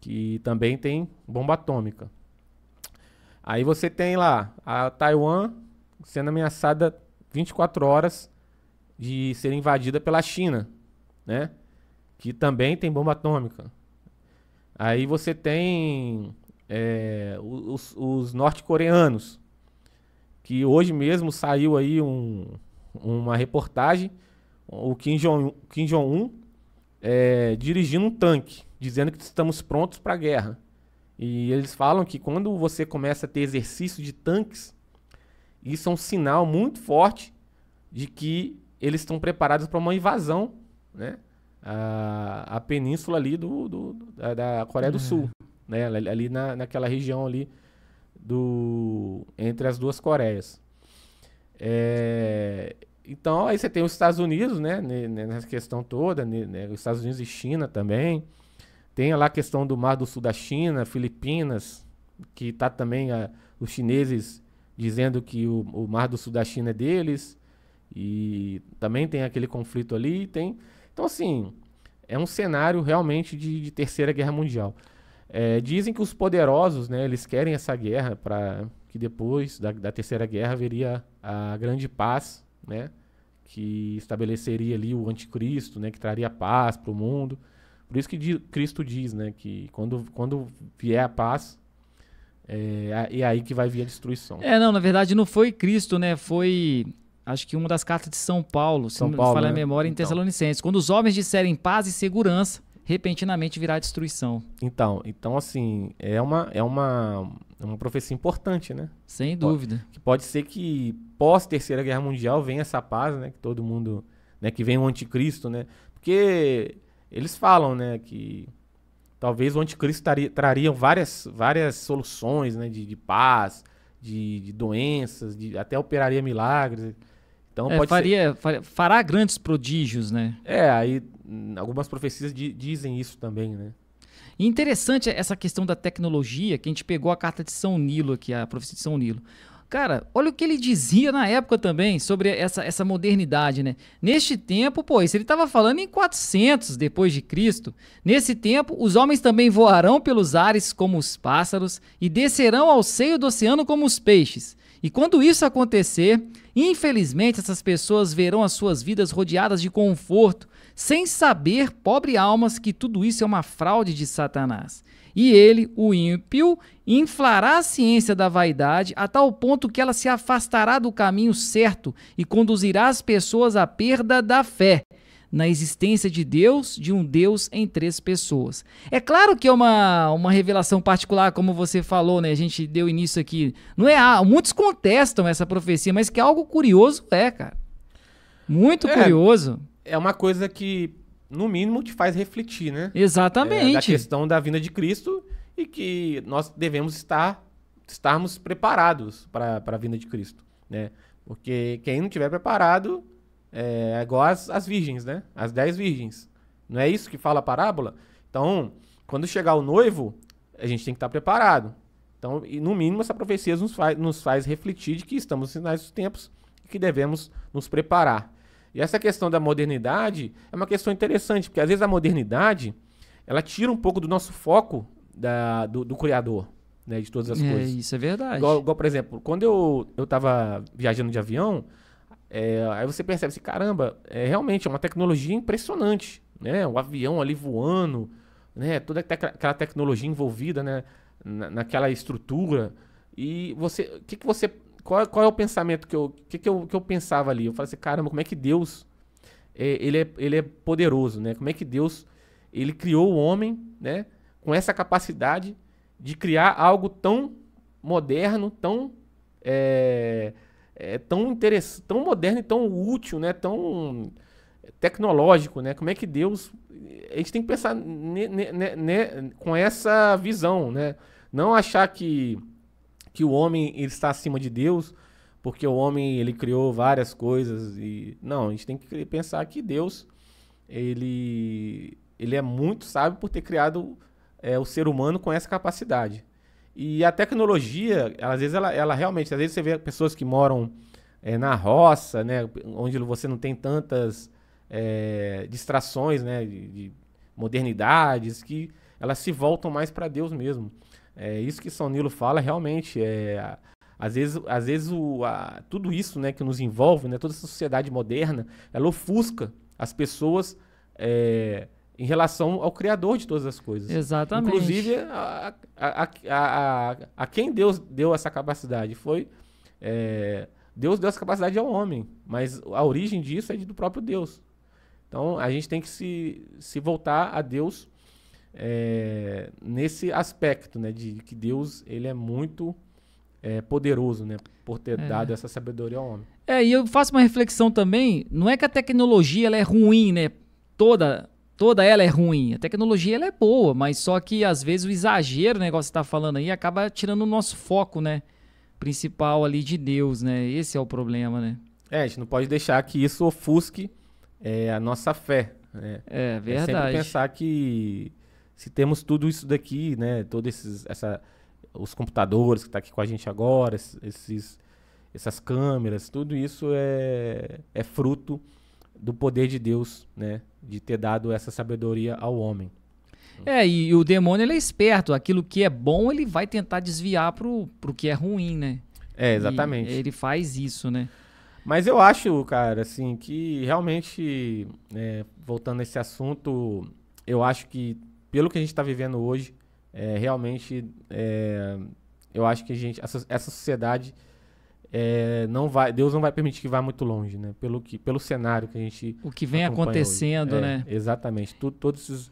Que também tem bomba atômica. Aí você tem lá a Taiwan sendo ameaçada 24 horas de ser invadida pela China, né? Que também tem bomba atômica. Aí você tem é, os, os norte-coreanos, que hoje mesmo saiu aí um, uma reportagem, o Kim Jong-un Kim Jong é, dirigindo um tanque, dizendo que estamos prontos para a guerra. E eles falam que quando você começa a ter exercício de tanques, isso é um sinal muito forte de que eles estão preparados para uma invasão, né? A, a península ali do, do da, da, Coreia é. do Sul, né? Ali na, naquela região ali do entre as duas Coreias. É, então aí você tem os Estados Unidos, né? Nessa questão toda, né? os Estados Unidos e China também. Tem lá a questão do Mar do Sul da China, Filipinas, que tá também a, os chineses dizendo que o, o Mar do Sul da China é deles, e também tem aquele conflito ali, tem... Então, assim, é um cenário realmente de, de Terceira Guerra Mundial. É, dizem que os poderosos, né, eles querem essa guerra para que depois da, da, Terceira Guerra haveria a grande paz, né, que estabeleceria ali o anticristo, né, que traria paz para o mundo. Por isso que di, Cristo diz, né, que quando, quando vier a paz, é, e é aí que vai vir a destruição. É, não, na verdade não foi Cristo, né? Foi acho que uma das cartas de São Paulo, se São não falha né? a memória, em então. Tessalonicenses. Quando os homens disserem paz e segurança, repentinamente virá a destruição. Então, então assim, é uma, é uma, é uma profecia importante, né? Sem dúvida. Pode, que pode ser que pós Terceira Guerra Mundial venha essa paz, né? Que todo mundo, né? Que vem o anticristo, né? Porque eles falam, né? Que talvez o anticristo taria, traria várias, várias soluções né, de, de paz, de, de doenças, de, até operaria milagres. Então é, pode faria, ser... fará grandes prodígios, né? É, aí hum, algumas profecias di, dizem isso também, né? E interessante essa questão da tecnologia, que a gente pegou a carta de São Nilo aqui, a profecia de São Nilo. Cara, olha o que ele dizia na época também sobre essa, essa modernidade, né? Neste tempo, pô, isso ele estava falando em 400 depois de Cristo. Nesse tempo, os homens também voarão pelos ares como os pássaros e descerão ao seio do oceano como os peixes. E quando isso acontecer, infelizmente essas pessoas verão as suas vidas rodeadas de conforto, sem saber, pobre almas, que tudo isso é uma fraude de Satanás. E ele, o ímpio, inflará a ciência da vaidade a tal ponto que ela se afastará do caminho certo e conduzirá as pessoas à perda da fé na existência de Deus, de um Deus em três pessoas. É claro que é uma, uma revelação particular, como você falou, né? A gente deu início aqui. Não é, ah, muitos contestam essa profecia, mas que é algo curioso é, cara. Muito é, curioso. É uma coisa que no mínimo, te faz refletir, né? Exatamente. É, da questão da vinda de Cristo e que nós devemos estar estarmos preparados para a vinda de Cristo, né? Porque quem não tiver preparado é, é igual as, as virgens, né? As dez virgens. Não é isso que fala a parábola? Então, quando chegar o noivo, a gente tem que estar preparado. Então, e no mínimo, essa profecia nos faz, nos faz refletir de que estamos nos sinais dos tempos e que devemos nos preparar. E essa questão da modernidade é uma questão interessante, porque às vezes a modernidade ela tira um pouco do nosso foco da, do, do criador, né, de todas as é, coisas. Isso é verdade. Igual, igual, por exemplo, quando eu, eu tava viajando de avião, é, aí você percebe assim, caramba, é, realmente é uma tecnologia impressionante, né? O avião ali voando, né? Toda aquela tecnologia envolvida, né? Na, naquela estrutura. E você, o que, que você qual, qual é o pensamento que eu, que, que, eu, que eu pensava ali? Eu falei assim, caramba, como é que Deus, é, ele, é, ele é poderoso, né? Como é que Deus, ele criou o homem, né? Com essa capacidade de criar algo tão moderno, tão é, é, tão interessante, tão moderno e tão útil, né? Tão tecnológico, né? Como é que Deus a gente tem que pensar ne, ne, ne, com essa visão, né? Não achar que que o homem ele está acima de Deus, porque o homem ele criou várias coisas e não, a gente tem que pensar que Deus ele ele é muito sábio por ter criado é, o ser humano com essa capacidade. E a tecnologia, às vezes ela, ela realmente, às vezes você vê pessoas que moram é, na roça, né, onde você não tem tantas é, distrações, né, de, de modernidades, que elas se voltam mais para Deus mesmo. É, isso que São Nilo fala realmente é às vezes, às vezes o, a, tudo isso né, que nos envolve, né, toda essa sociedade moderna, ela ofusca as pessoas é, em relação ao Criador de todas as coisas. Exatamente. Inclusive a, a, a, a quem Deus deu essa capacidade foi. É, Deus deu essa capacidade ao homem, mas a origem disso é do próprio Deus. Então a gente tem que se, se voltar a Deus é, nesse aspecto, né? De, que Deus ele é muito é, poderoso, né? Por ter é. dado essa sabedoria ao homem. É, e eu faço uma reflexão também. Não é que a tecnologia ela é ruim, né? Toda, toda ela é ruim. A tecnologia ela é boa, mas só que às vezes o exagero, né, que você está falando aí, acaba tirando o nosso foco, né? Principal ali de Deus, né? Esse é o problema, né? É, a gente não pode deixar que isso ofusque é, a nossa fé. Né? É verdade. É sempre pensar que se temos tudo isso daqui, né? Todos esses, essa, os computadores que está aqui com a gente agora, esses, essas câmeras, tudo isso é, é fruto do poder de Deus, né? De ter dado essa sabedoria ao homem. É, e, e o demônio ele é esperto. Aquilo que é bom, ele vai tentar desviar pro, pro que é ruim, né? É, exatamente. E ele faz isso, né? Mas eu acho, cara, assim, que realmente, é, voltando a esse assunto, eu acho que pelo que a gente está vivendo hoje, é, realmente é, eu acho que a gente, essa, essa sociedade é, não vai, Deus não vai permitir que vá muito longe, né? Pelo que, pelo cenário que a gente o que vem acontecendo, hoje. É, né? Exatamente, tu, todos esses,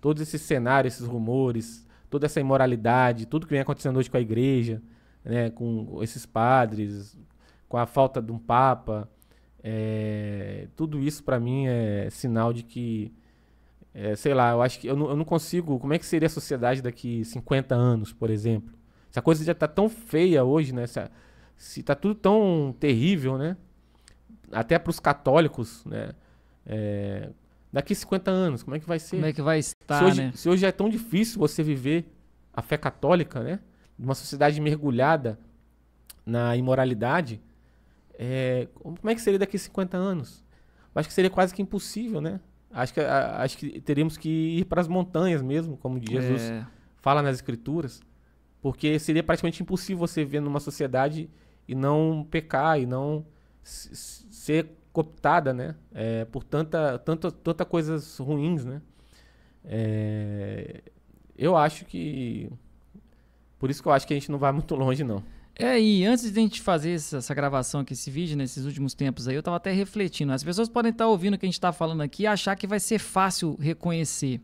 todos esses cenários, esses rumores, toda essa imoralidade, tudo que vem acontecendo hoje com a igreja, né? Com esses padres, com a falta de um papa, é, tudo isso para mim é sinal de que é, sei lá, eu acho que eu não, eu não, consigo. Como é que seria a sociedade daqui 50 anos, por exemplo? Se a coisa já está tão feia hoje, né? Se, a, se tá tudo tão terrível, né? Até para os católicos, né? É, daqui 50 anos, como é que vai ser? Como é que vai estar, se hoje, né? Se hoje é tão difícil você viver a fé católica, né? Uma sociedade mergulhada na imoralidade, é, como é que seria daqui 50 anos? Eu acho que seria quase que impossível, né? Acho que, a, acho que teríamos que ir para as montanhas mesmo, como Jesus é. fala nas Escrituras, porque seria praticamente impossível você viver numa sociedade e não pecar e não ser cooptada, né? É, por tanta, tanta, tanta coisas ruins, né? É, eu acho que por isso que eu acho que a gente não vai muito longe, não. É, e antes de a gente fazer essa, gravação aqui, esse vídeo, nesses últimos tempos aí, eu estava até refletindo. As pessoas podem estar tá ouvindo o que a gente está falando aqui e achar que vai ser fácil reconhecer.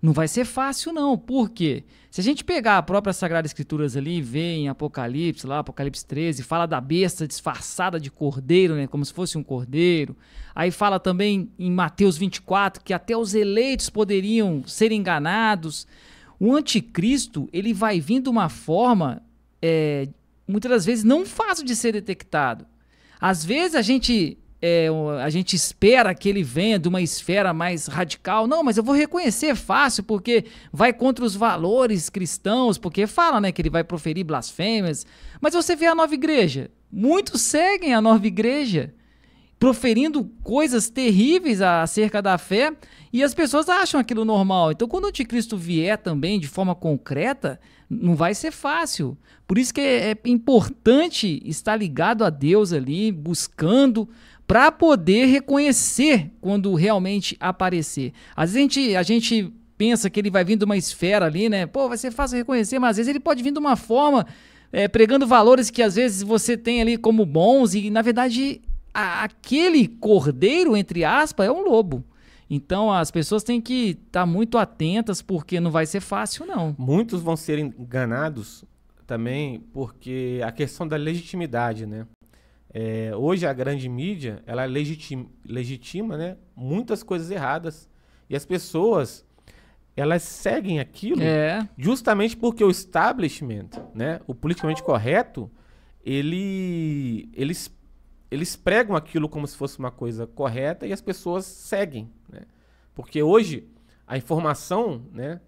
Não vai ser fácil, não. Por quê? Se a gente pegar a própria Sagrada Escrituras ali, vem em Apocalipse, lá, Apocalipse 13, fala da besta disfarçada de cordeiro, né? Como se fosse um cordeiro. Aí fala também em Mateus 24 que até os eleitos poderiam ser enganados. O anticristo, ele vai vir de uma forma é, muitas das vezes não fácil de ser detectado. Às vezes a gente é, a gente espera que ele venha de uma esfera mais radical. Não, mas eu vou reconhecer fácil, porque vai contra os valores cristãos, porque fala né, que ele vai proferir blasfêmias. Mas você vê a nova igreja. Muitos seguem a nova igreja, proferindo coisas terríveis acerca da fé, e as pessoas acham aquilo normal. Então, quando o anticristo vier também de forma concreta, não vai ser fácil. Por isso que é, é importante estar ligado a Deus ali, buscando para poder reconhecer quando realmente aparecer. Às vezes a gente, a gente pensa que ele vai vir de uma esfera ali, né? Pô, vai ser fácil reconhecer, mas às vezes ele pode vir de uma forma é, pregando valores que às vezes você tem ali como bons e na verdade a, aquele cordeiro entre aspas é um lobo. Então as pessoas têm que estar tá muito atentas porque não vai ser fácil não. Muitos vão ser enganados também porque a questão da legitimidade, né? É, hoje a grande mídia ela legitima, legitima né, muitas coisas erradas e as pessoas elas seguem aquilo é. justamente porque o establishment, né, o politicamente correto, ele eles eles pregam aquilo como se fosse uma coisa correta e as pessoas seguem, né? Porque hoje a informação, né,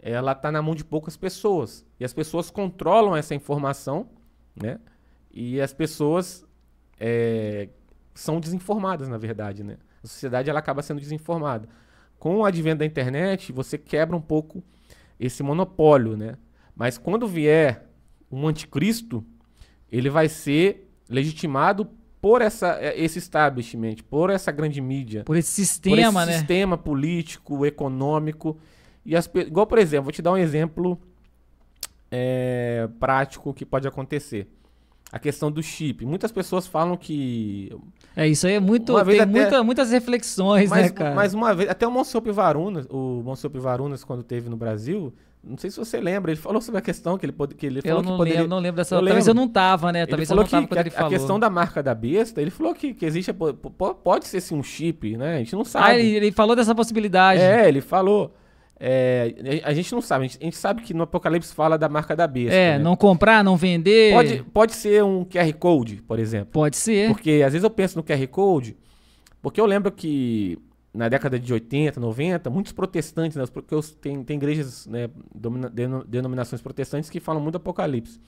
ela está na mão de poucas pessoas e as pessoas controlam essa informação, né? E as pessoas é, são desinformadas, na verdade, né? A sociedade ela acaba sendo desinformada. Com o advento da internet, você quebra um pouco esse monopólio, né? Mas quando vier um anticristo, ele vai ser legitimado por essa, eh, esse establishment, por essa grande mídia. Por esse sistema, por esse né? sistema político, econômico. E as, igual, por exemplo, vou te dar um exemplo é, prático que pode acontecer. A questão do chip. Muitas pessoas falam que. É, isso aí é muito. Uma tem até, muita, muitas reflexões, né, mas, né, cara? Mas uma vez. Até o Monsenhor Pivarunas, o Monsenhor Pivarunas, quando teve no Brasil, não sei se você lembra, ele falou sobre a questão que ele, que ele falou eu não que poderia... Eu não lembro dessa... Eu talvez eu não tava, né? Talvez ele eu não tava que, quando ele falou. A questão da marca da besta, ele falou que, que existe... Pode ser, assim, um chip, né? A gente não ah, sabe. Ah, ele, ele falou dessa possibilidade. É, ele falou... É, a gente não sabe, a gente, a gente, sabe que no Apocalipse fala da marca da besta. É, né? não comprar, não vender. Pode, pode ser um QR Code, por exemplo. Pode ser. Porque às vezes eu penso no QR Code, porque eu lembro que na década de 80, 90, muitos protestantes, né, porque os, tem, tem igrejas, né, domina, denom, denominações protestantes que falam muito do Apocalipse.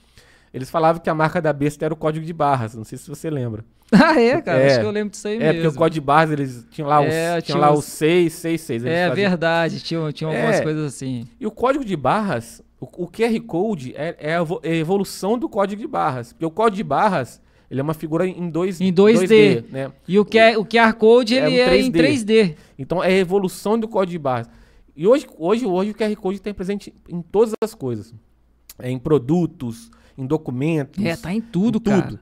Eles falavam que a marca da besta era o código de barras, não sei se você lembra. Ah, é, cara, é, acho que eu lembro disso aí é, mesmo. É, porque o código de barras, eles tinham lá, os, é, tinham lá os 6, 6, 6. É faziam... verdade, tinham, tinham algumas é. coisas assim. E o código de barras, o, o QR Code é, é, é a evolução do código de barras. Porque o código de barras ele é uma figura em, dois, em 2D. 2D né? E o QR, é, o QR é Code é ele é, em 3D. Então é a evolução do código de barras. E hoje, hoje, hoje o QR Code tem presente em todas as coisas. É, em produtos, em documentos. É, tá em tudo, em tudo. cara.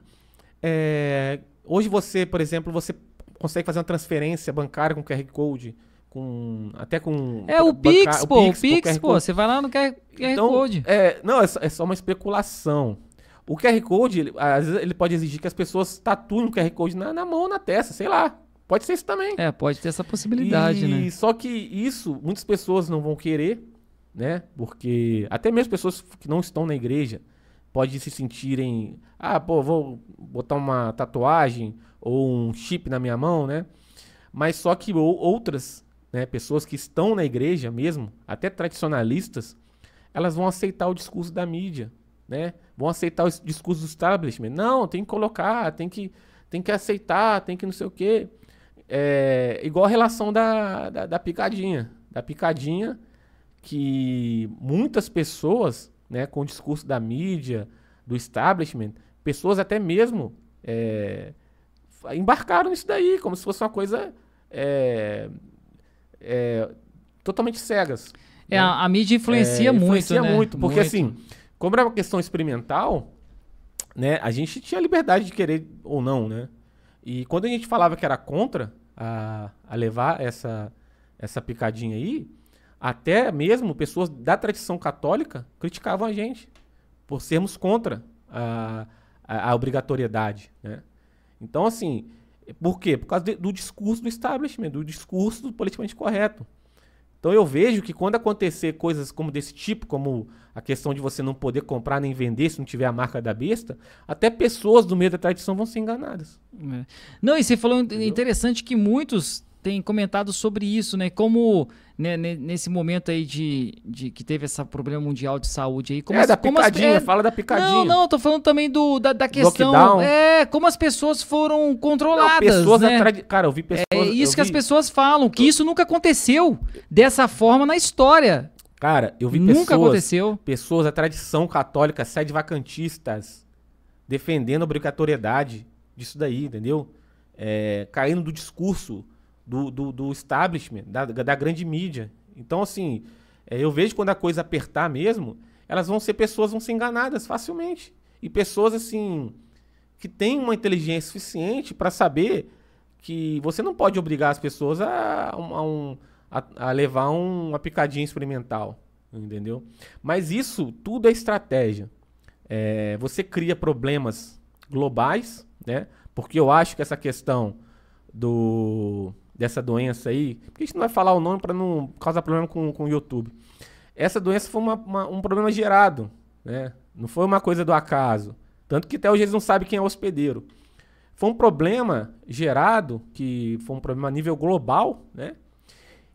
É, hoje você, por exemplo, você consegue fazer uma transferência bancária com QR Code, com até com É o Pix, pô, o Pix, pô, você vai lá no QR, QR então, Code. É, não, é só, é só uma especulação. O QR Code, ele, às vezes, ele pode exigir que as pessoas tatuem o QR Code na, na mão, na testa, sei lá. Pode ser isso também. É, pode ter essa possibilidade, e, né? Só que isso, muitas pessoas não vão querer, né? Porque até mesmo pessoas que não estão na igreja podem se sentirem, ah, pô, vou botar uma tatuagem ou um chip na minha mão, né? Mas só que ou, outras né, pessoas que estão na igreja mesmo, até tradicionalistas, elas vão aceitar o discurso da mídia né? Vão aceitar o discurso do establishment. Não, tem que colocar, tem que, tem que aceitar, tem que não sei o quê. É, igual a relação da, da, da picadinha. Da picadinha que muitas pessoas, né, com o discurso da mídia, do establishment, pessoas até mesmo é, embarcaram nisso daí, como se fosse uma coisa é, é, totalmente cegas. É, né? a, a, mídia influencia é, muito, influencia né? muito, porque muito. assim, como era uma questão experimental, né, a gente tinha liberdade de querer ou não, né? E quando a gente falava que era contra a, a levar essa, essa picadinha aí, até mesmo pessoas da tradição católica criticavam a gente por sermos contra a, a, a obrigatoriedade, né? Então, assim, por quê? Por causa de, do discurso do establishment, do discurso do politicamente correto. Então eu vejo que quando acontecer coisas como desse tipo, como a questão de você não poder comprar nem vender se não tiver a marca da besta, até pessoas do meio da tradição vão ser enganadas. É. Não, e você falou Entendeu? interessante que muitos têm comentado sobre isso, né? Como né, nesse momento aí de, de que teve esse problema mundial de saúde aí. Como é, as, da picadinha, as, é, fala da picadinha. Não, não, tô falando também do, da, da questão. Lockdown. É, como as pessoas foram controladas. Não, pessoas né? atrás de, Cara, eu vi pessoas. É isso que vi... as pessoas falam, que isso nunca aconteceu dessa forma na história. Cara, eu vi Nunca pessoas, aconteceu. pessoas da tradição católica, sede vacantistas, defendendo a obrigatoriedade disso daí, entendeu? É, caindo do discurso do, do, do establishment, da, da grande mídia. Então, assim, é, eu vejo quando a coisa apertar mesmo, elas vão ser pessoas vão ser enganadas facilmente. E pessoas, assim, que têm uma inteligência suficiente para saber que você não pode obrigar as pessoas a, a, um, a, a levar um, uma picadinha experimental, entendeu? Mas isso tudo é estratégia. É, você cria problemas globais, né? Porque eu acho que essa questão do dessa doença aí, porque a gente não vai falar o nome para não causar problema com, com o YouTube. Essa doença foi uma, uma, um problema gerado, né? Não foi uma coisa do acaso. Tanto que até hoje eles não sabem quem é o hospedeiro. Foi um problema gerado, que foi um problema a nível global, né?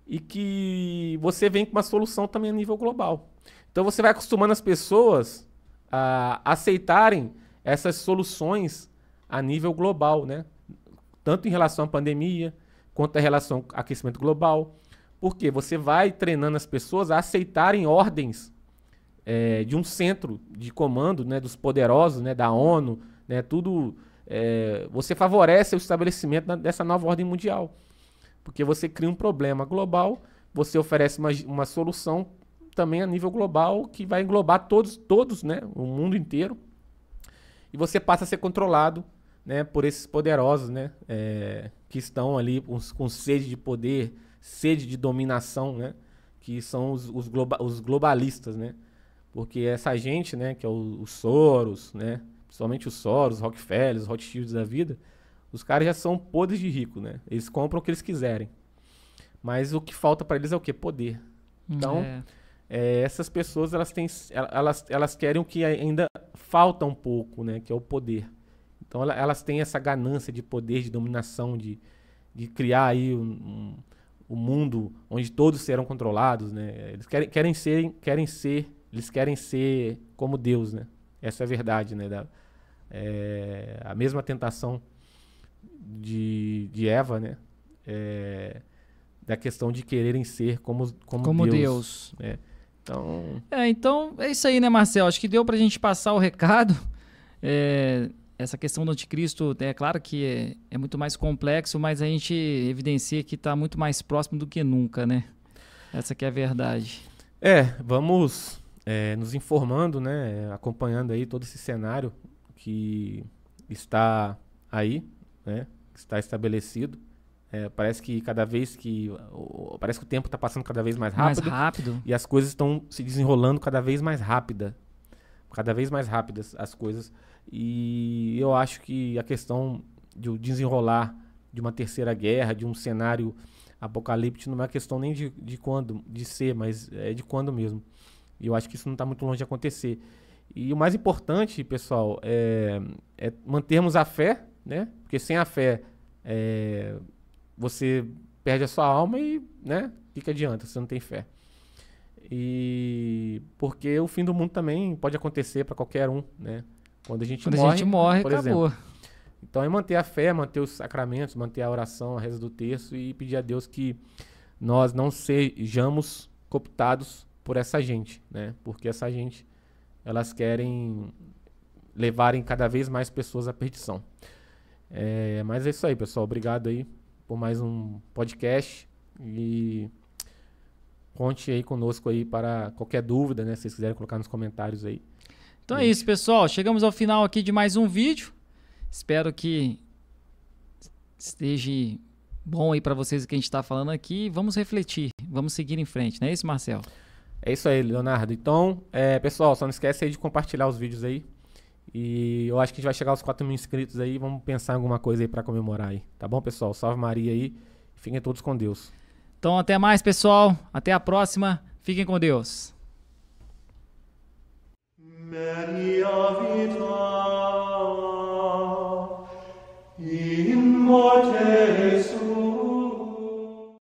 E que você vem com uma solução também a nível global. Então você vai acostumando as pessoas a aceitarem essas soluções a nível global, né? Tanto em relação à pandemia, quanto à relação com aquecimento global. Porque você vai treinando as pessoas a aceitarem ordens é, de um centro de comando né, dos poderosos, né, da ONU, né, tudo. É, você favorece o estabelecimento da, dessa nova ordem mundial. Porque você cria um problema global, você oferece uma, uma solução também a nível global que vai englobar todos, todos, né, o mundo inteiro. E você passa a ser controlado né, por esses poderosos, né, é, que estão ali com, com, sede de poder, sede de dominação, né, que são os, os, globa, os globalistas, né, porque essa gente, né, que é os Soros, né, principalmente os Soros, Rockefeller, os Rothschilds da vida, os caras já são podres de rico, né, eles compram o que eles quiserem, mas o que falta para eles é o quê? Poder. Então, é. É, essas pessoas elas têm, elas, elas querem o que ainda falta um pouco, né, que é o poder. Então ela, elas têm essa ganância de poder, de dominação, de, de criar aí um, um, um mundo onde todos serão controlados, né? Eles querem, querem ser, querem ser, eles querem ser como Deus, né? Essa é a verdade, né? Da, é, a mesma tentação de, de Eva, né? É, da questão de quererem ser como, como, como Deus. Deus. Né? Então... É, então é isso aí, né, Marcel? Acho que deu pra gente passar o recado. É, essa questão do anticristo é claro que é, é muito mais complexo, mas a gente evidencia que está muito mais próximo do que nunca, né? Essa que é a verdade. É, vamos é, nos informando, né? Acompanhando aí todo esse cenário que está aí, né? Que está estabelecido. É, parece que cada vez que. parece que o tempo está passando cada vez mais rápido. Mais rápido. E as coisas estão se desenrolando cada vez mais rápida. Cada vez mais rápidas as coisas. E eu acho que a questão do de desenrolar de uma terceira guerra, de um cenário apocalíptico, não é questão nem de, de quando, de ser, mas é de quando mesmo. E eu acho que isso não está muito longe de acontecer. E o mais importante, pessoal, é, é mantermos a fé, né? Porque sem a fé, é, você perde a sua alma e, né? O que, que adianta se você não tem fé? E porque o fim do mundo também pode acontecer para qualquer um, né? Quando a gente Quando morre, a gente morre por acabou. Exemplo. Então é manter a fé, manter os sacramentos, manter a oração, a reza do terço e pedir a Deus que nós não sejamos cooptados por essa gente, né? Porque essa gente, elas querem levarem cada vez mais pessoas à perdição. É, mas é isso aí, pessoal. Obrigado aí por mais um podcast e conte aí conosco aí para qualquer dúvida, né? Se vocês quiserem colocar nos comentários aí. Então é isso, pessoal. Chegamos ao final aqui de mais um vídeo. Espero que esteja bom aí para vocês o que a gente está falando aqui. Vamos refletir, vamos seguir em frente, não é isso, Marcel? É isso aí, Leonardo. Então, é, pessoal, só não esquece aí de compartilhar os vídeos aí. E eu acho que a gente vai chegar aos 4 mil inscritos aí. Vamos pensar em alguma coisa aí para comemorar aí. Tá bom, pessoal? Salve Maria aí. Fiquem todos com Deus. Então, até mais, pessoal. Até a próxima. Fiquem com Deus. Maria vita in morte